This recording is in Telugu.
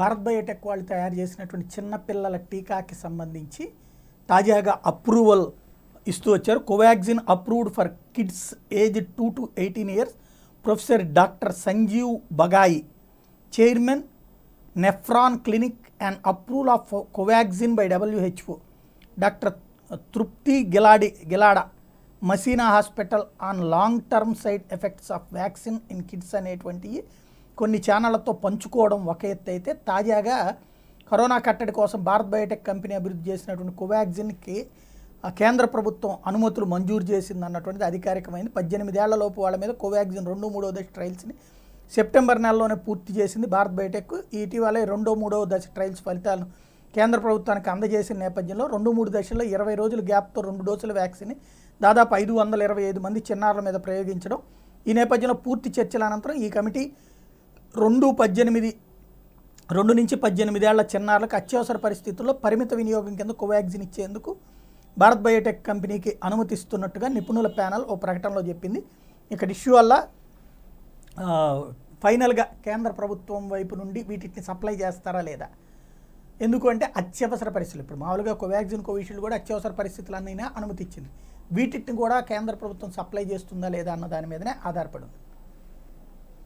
భారత్ బయోటెక్ వాళ్ళు తయారు చేసినటువంటి చిన్నపిల్లల టీకాకి సంబంధించి తాజాగా అప్రూవల్ ఇస్తూ వచ్చారు Covaxin approved for kids age two to eighteen years professor doctor Sanjeev Bagai chairman Nephron clinic and approval of Covaxin by WHO doctor Trupti Giladi Gilada Masina hospital on long term side effects of vaccine in kids అనేటువంటి కొన్ని ఛానళ్లతో పంచుకోవడం ఒక ఎత్తు అయితే తాజాగా కరోనా కట్టడి కోసం భారత్ బయోటెక్ కంపెనీ అభివృద్ధి చేసినటువంటి కోవాక్సిన్కి కేంద్ర ప్రభుత్వం అనుమతులు మంజూరు చేసింది అన్నటువంటిది అధికారికమైంది లోపు వాళ్ళ మీద కోవాక్సిన్ రెండు మూడో దశ ట్రయల్స్ని సెప్టెంబర్ నెలలోనే పూర్తి చేసింది భారత్ బయోటెక్ ఇటీవలే రెండో మూడో దశ ట్రయల్స్ ఫలితాలను కేంద్ర ప్రభుత్వానికి అందజేసిన నేపథ్యంలో రెండు మూడు దశల్లో ఇరవై రోజుల గ్యాప్తో రెండు డోసుల వ్యాక్సిన్ దాదాపు ఐదు వందల ఇరవై ఐదు మంది చిన్నారుల మీద ప్రయోగించడం ఈ నేపథ్యంలో పూర్తి చర్చల అనంతరం ఈ కమిటీ రెండు పద్దెనిమిది రెండు నుంచి పద్దెనిమిది ఏళ్ల చిన్నారులకు అత్యవసర పరిస్థితుల్లో పరిమిత వినియోగం కింద కోవాక్సిన్ ఇచ్చేందుకు భారత్ బయోటెక్ కంపెనీకి అనుమతిస్తున్నట్టుగా నిపుణుల ప్యానల్ ఓ ప్రకటనలో చెప్పింది ఇక్కడ ఇష్యూ వల్ల ఫైనల్గా కేంద్ర ప్రభుత్వం వైపు నుండి వీటిని సప్లై చేస్తారా లేదా ఎందుకు అంటే అత్యవసర పరిస్థితులు ఇప్పుడు మామూలుగా కోవాక్సిన్ కోవిషీల్డ్ కూడా అత్యవసర పరిస్థితులన్నైనా అనుమతిచ్చింది వీటిని కూడా కేంద్ర ప్రభుత్వం సప్లై చేస్తుందా లేదా అన్న దాని మీదనే ఆధారపడి ఉంది